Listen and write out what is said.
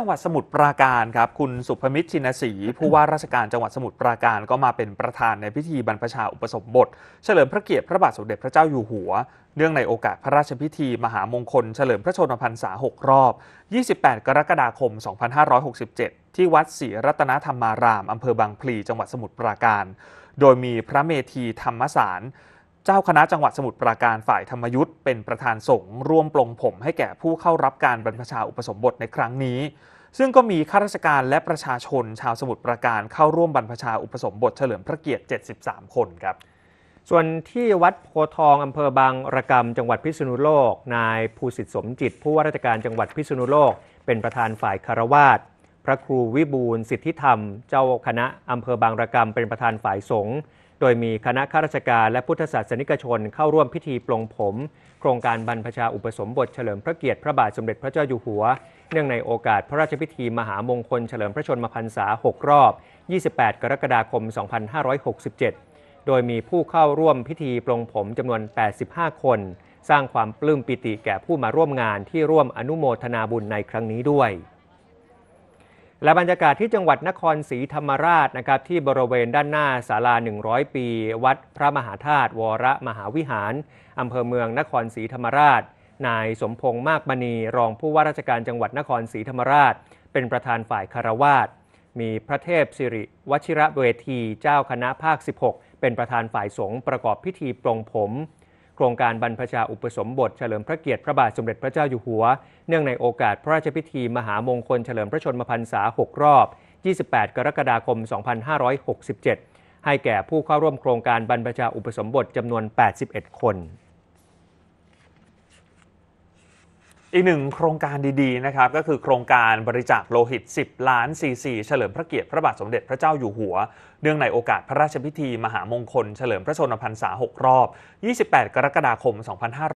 จังหวัดสมุทรปราการครับคุณสุพมิตรชินศรีผู้ว่าราชการจังหวัดสมุทรปราการก็มาเป็นประธานในพิธีบรรพชาอุปสมบท เฉลิมพระเกียรติพระบาทสมเด็จพระเจ้าอยู่หัว เนื่องในโอกาสพระราชพิธีมหามงคลเฉลิมพระชนมพรรษา6 รอบ 28 กรกฎาคม 2567 ที่วัดศรีรัตนธรรมารามอำเภอบางพลี จังหวัดสมุทรปราการ โดยมีพระเมธีธรรมสารเจ้าคณะจังหวัดสมุทรปราการฝ่ายธรรมยุทธ์เป็นประธานสงฆ์ร่วมปลงผม ให้แก่ผู้เข้ารับการบรรพชาอุปสมบท ในครั้งนี้ ซึ่งก็มีข้าราชการและประชาชนชาวสมุทรปราการเข้าร่วมบรรพชาอุปสมบท เฉลิมพระเกียรติ 73 คนครับส่วนที่วัดโพทองอำเภอบางระกำจังหวัดพิษณุโลกนายภูสิทธิสมจิต ผู้ว่าราชการจังหวัดพิษณุโลก เป็นประธานฝ่ายคารวาสพระครูวิบูลสิทธิธรรม เจ้าคณะอำเภอบางระกำเป็นประธานฝ่ายสงฆ์โดยมีคณะข้าราชการและพุทธศาสนิกชนเข้าร่วมพิธีปลงผม โครงการบรรพชาอุปสมบทเฉลิมพระเกียรติพระบาทสมเด็จพระเจ้าอยู่หัว เนื่องในโอกาสพระราชพิธีมหามงคลเฉลิมพระชนมพรรษา6 รอบ 28 กรกฎาคม 2567 โดยมีผู้เข้าร่วมพิธีปลงผมจำนวน 85 คน สร้างความปลื้มปิติแก่ผู้มาร่วมงาน ที่ร่วมอนุโมทนาบุญในครั้งนี้ด้วยและบรรยากาศที่จังหวัดนครศรีธรรมราชนะครับที่บริเวณด้านหน้าศาลา100 ปี วัดพระมหาธาตุวรมหาวิหารอำเภอเมืองนครศรีธรรมราช นายสมพงษ์มากมณีรองผู้ว่าราชการจังหวัดนครศรีธรรมราช เป็นประธานฝ่ายคารวาสมีพระเทพสิริวชิระเวทีเจ้าคณะภาค 16 เป็นประธานฝ่ายสงฆ์ประกอบพิธีปรงผมโครงการบรรพชาอุปสมบทเฉลิมพระเกียรติพระบาท สมเด็จพระเจ้าอยู่หัว เนื่องในโอกาสพระราชพิธี มหามงคลเฉลิมพระชนมพรรษา 6 รอบ 28 กรกฎาคม 2567 ให้แก่ผู้เข้าร่วมโครงการบรรพชาอุปสมบท จำนวน 81 คนอีกหนึ่งโครงการดีๆนะครับก็คือโครงการบริจาคโลหิต 10 ล้านซีซีเฉลิมพระเกียรติพระบาทสมเด็จพระเจ้าอยู่หัวเนื่องในโอกาสพระราชพิธี มหามงคลเฉลิมพระชนมพรรษา 6 รอบ 28 กรกฎาคม 2500